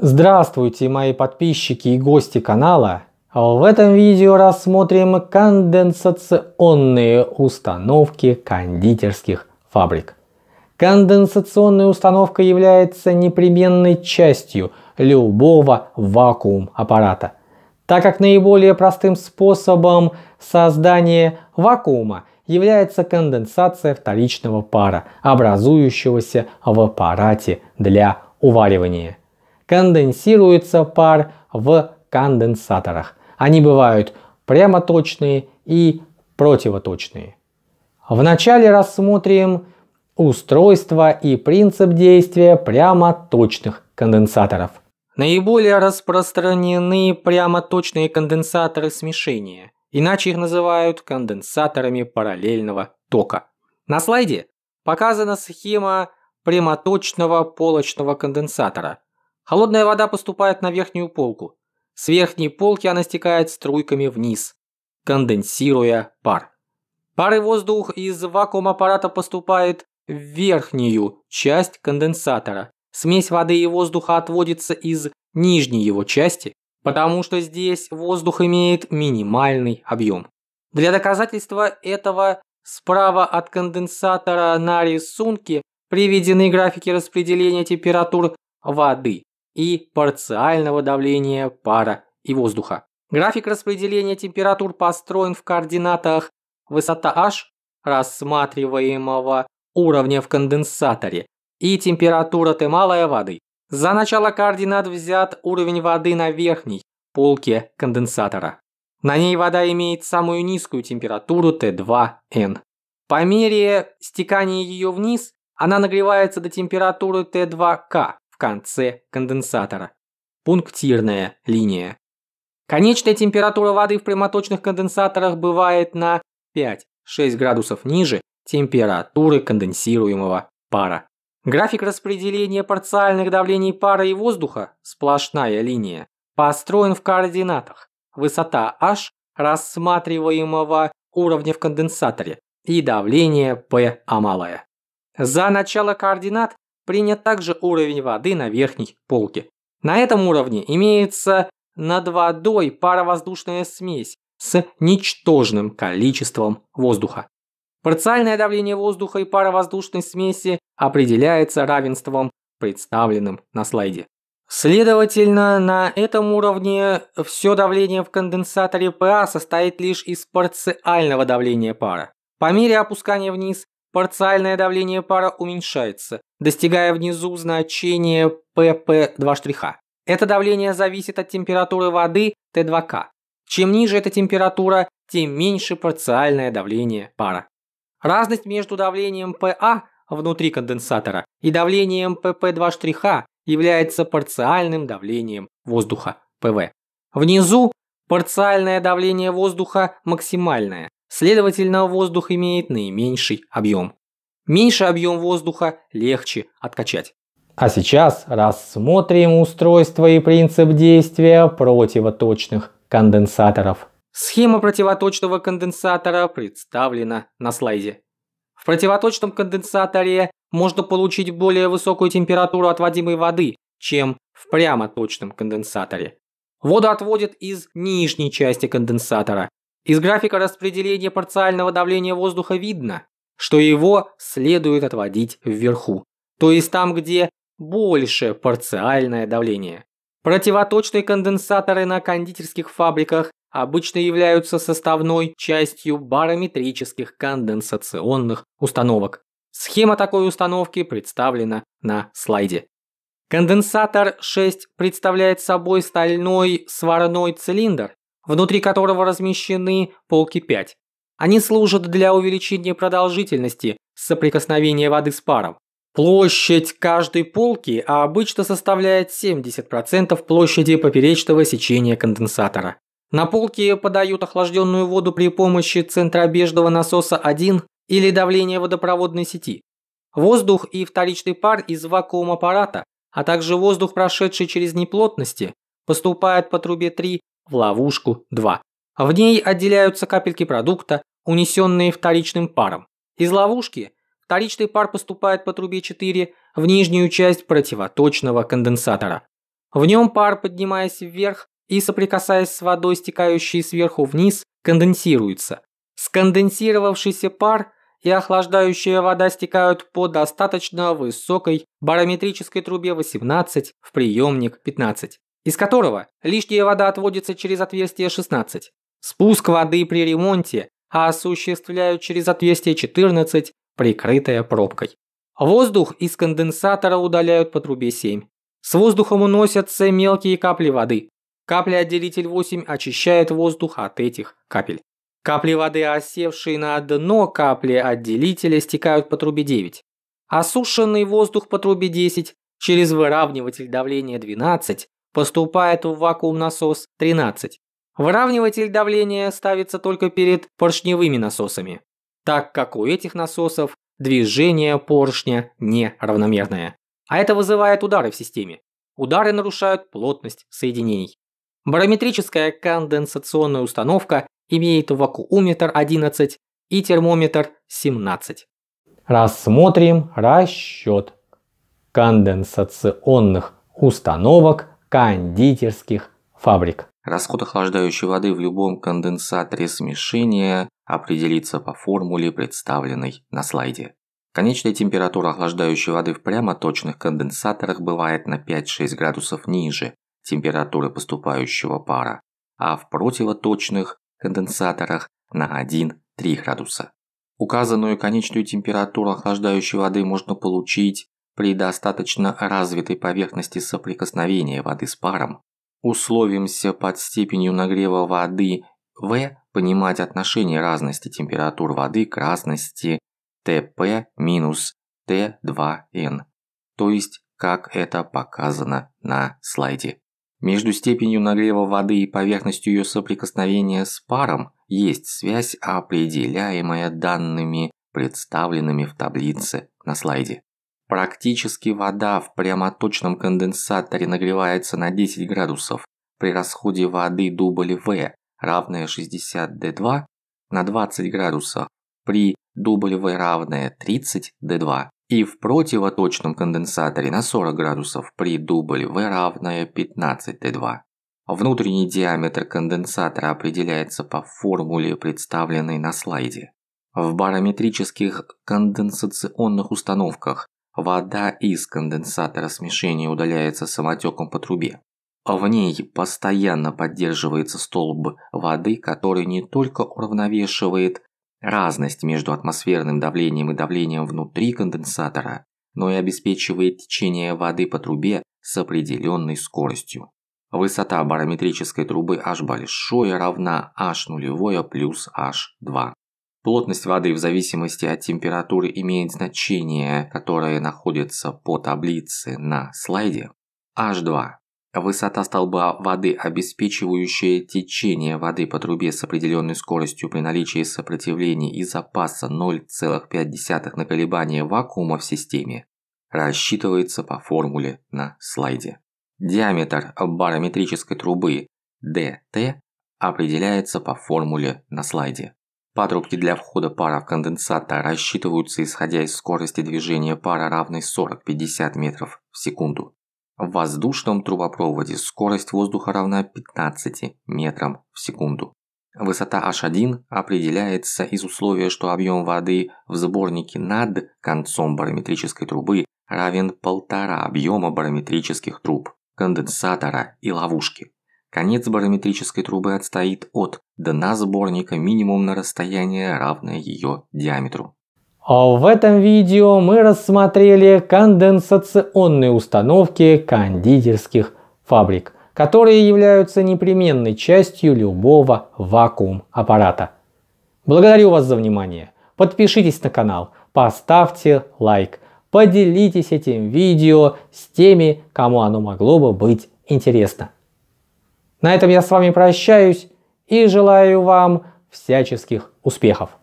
Здравствуйте, мои подписчики и гости канала! В этом видео рассмотрим конденсационные установки кондитерских фабрик. Конденсационная установка является непременной частью любого вакуум-аппарата, так как наиболее простым способом создания вакуума является конденсация вторичного пара, образующегося в аппарате для уваривания конденсируется пар в конденсаторах. Они бывают прямоточные и противоточные. Вначале рассмотрим устройство и принцип действия прямоточных конденсаторов. Наиболее распространены прямоточные конденсаторы смешения, иначе их называют конденсаторами параллельного тока. На слайде показана схема прямоточного полочного конденсатора – Холодная вода поступает на верхнюю полку. С верхней полки она стекает струйками вниз, конденсируя пар. Пар и воздух из вакуум-аппарата поступает в верхнюю часть конденсатора. Смесь воды и воздуха отводится из нижней его части, потому что здесь воздух имеет минимальный объем. Для доказательства этого справа от конденсатора на рисунке приведены графики распределения температур воды и парциального давления пара и воздуха. График распределения температур построен в координатах высота H рассматриваемого уровня в конденсаторе и температура Т малой воды. За начало координат взят уровень воды на верхней полке конденсатора. На ней вода имеет самую низкую температуру Т2Н. По мере стекания ее вниз, она нагревается до температуры Т2К, в конце конденсатора. Пунктирная линия. Конечная температура воды в прямоточных конденсаторах бывает на 5-6 градусов ниже температуры конденсируемого пара. График распределения парциальных давлений пара и воздуха, сплошная линия, построен в координатах. Высота H рассматриваемого уровня в конденсаторе и давление P малое За начало координат принят также уровень воды на верхней полке. На этом уровне имеется над водой паровоздушная смесь с ничтожным количеством воздуха. Парциальное давление воздуха и паровоздушной смеси определяется равенством, представленным на слайде. Следовательно, на этом уровне все давление в конденсаторе ПА состоит лишь из парциального давления пара. По мере опускания вниз, парциальное давление пара уменьшается, достигая внизу значения PP2 штриха. Это давление зависит от температуры воды t 2 к Чем ниже эта температура, тем меньше парциальное давление пара. Разность между давлением PA а внутри конденсатора и давлением PP2 штриха является парциальным давлением воздуха ПВ. Внизу парциальное давление воздуха максимальное, следовательно воздух имеет наименьший объем. Меньше объем воздуха легче откачать. А сейчас рассмотрим устройство и принцип действия противоточных конденсаторов. Схема противоточного конденсатора представлена на слайде. В противоточном конденсаторе можно получить более высокую температуру отводимой воды, чем в прямоточном конденсаторе. Воду отводят из нижней части конденсатора. Из графика распределения парциального давления воздуха видно, что его следует отводить вверху, то есть там, где больше парциальное давление. Противоточные конденсаторы на кондитерских фабриках обычно являются составной частью барометрических конденсационных установок. Схема такой установки представлена на слайде. Конденсатор 6 представляет собой стальной сварной цилиндр, внутри которого размещены полки 5. Они служат для увеличения продолжительности соприкосновения воды с паром. Площадь каждой полки обычно составляет 70% площади поперечного сечения конденсатора. На полке подают охлажденную воду при помощи центробежного насоса 1 или давления водопроводной сети. Воздух и вторичный пар из вакуум-аппарата, а также воздух, прошедший через неплотности, поступает по трубе 3 в ловушку 2. В ней отделяются капельки продукта, унесенные вторичным паром. Из ловушки вторичный пар поступает по трубе 4 в нижнюю часть противоточного конденсатора. В нем пар, поднимаясь вверх и соприкасаясь с водой, стекающей сверху вниз, конденсируется. Сконденсировавшийся пар и охлаждающая вода стекают по достаточно высокой барометрической трубе 18 в приемник 15, из которого лишняя вода отводится через отверстие 16. Спуск воды при ремонте а осуществляют через отверстие 14, прикрытое пробкой. Воздух из конденсатора удаляют по трубе 7. С воздухом уносятся мелкие капли воды. Капля-отделитель 8 очищает воздух от этих капель. Капли воды, осевшие на дно капли отделителя, стекают по трубе 9. Осушенный воздух по трубе 10 через выравниватель давления 12 поступает в вакуум-насос 13. Выравниватель давления ставится только перед поршневыми насосами, так как у этих насосов движение поршня неравномерное. А это вызывает удары в системе. Удары нарушают плотность соединений. Барометрическая конденсационная установка имеет вакууметр 11 и термометр 17. Рассмотрим расчет конденсационных установок кондитерских фабрик. Расход охлаждающей воды в любом конденсаторе смешения определится по формуле, представленной на слайде. Конечная температура охлаждающей воды в прямоточных конденсаторах бывает на 5-6 градусов ниже температуры поступающего пара, а в противоточных конденсаторах на 1-3 градуса. Указанную конечную температуру охлаждающей воды можно получить при достаточно развитой поверхности соприкосновения воды с паром, Условимся под степенью нагрева воды В понимать отношение разности температур воды к разности ТП минус Т2Н, то есть как это показано на слайде. Между степенью нагрева воды и поверхностью ее соприкосновения с паром есть связь, определяемая данными, представленными в таблице на слайде. Практически вода в прямоточном конденсаторе нагревается на 10 градусов при расходе воды W, равное 60D2, на 20 градусов при W равное 30D2 и в противоточном конденсаторе на 40 градусов при W равное 15D2. Внутренний диаметр конденсатора определяется по формуле, представленной на слайде. В барометрических конденсационных установках Вода из конденсатора смешения удаляется самотеком по трубе. В ней постоянно поддерживается столб воды, который не только уравновешивает разность между атмосферным давлением и давлением внутри конденсатора, но и обеспечивает течение воды по трубе с определенной скоростью. Высота барометрической трубы H большое равна H нулевое плюс H2. Плотность воды в зависимости от температуры имеет значение, которое находится по таблице на слайде. H2. Высота столба воды, обеспечивающая течение воды по трубе с определенной скоростью при наличии сопротивления и запаса 0,5 на колебание вакуума в системе, рассчитывается по формуле на слайде. Диаметр барометрической трубы DT определяется по формуле на слайде. Патрубки для входа пара в конденсатор рассчитываются исходя из скорости движения пара равной 40-50 метров в секунду. В воздушном трубопроводе скорость воздуха равна 15 метрам в секунду. Высота H1 определяется из условия, что объем воды в сборнике над концом барометрической трубы равен полтора объема барометрических труб, конденсатора и ловушки. Конец барометрической трубы отстоит от дна сборника минимум на расстояние, равное ее диаметру. А в этом видео мы рассмотрели конденсационные установки кондитерских фабрик, которые являются непременной частью любого вакуум-аппарата. Благодарю вас за внимание. Подпишитесь на канал, поставьте лайк, поделитесь этим видео с теми, кому оно могло бы быть интересно. На этом я с вами прощаюсь и желаю вам всяческих успехов.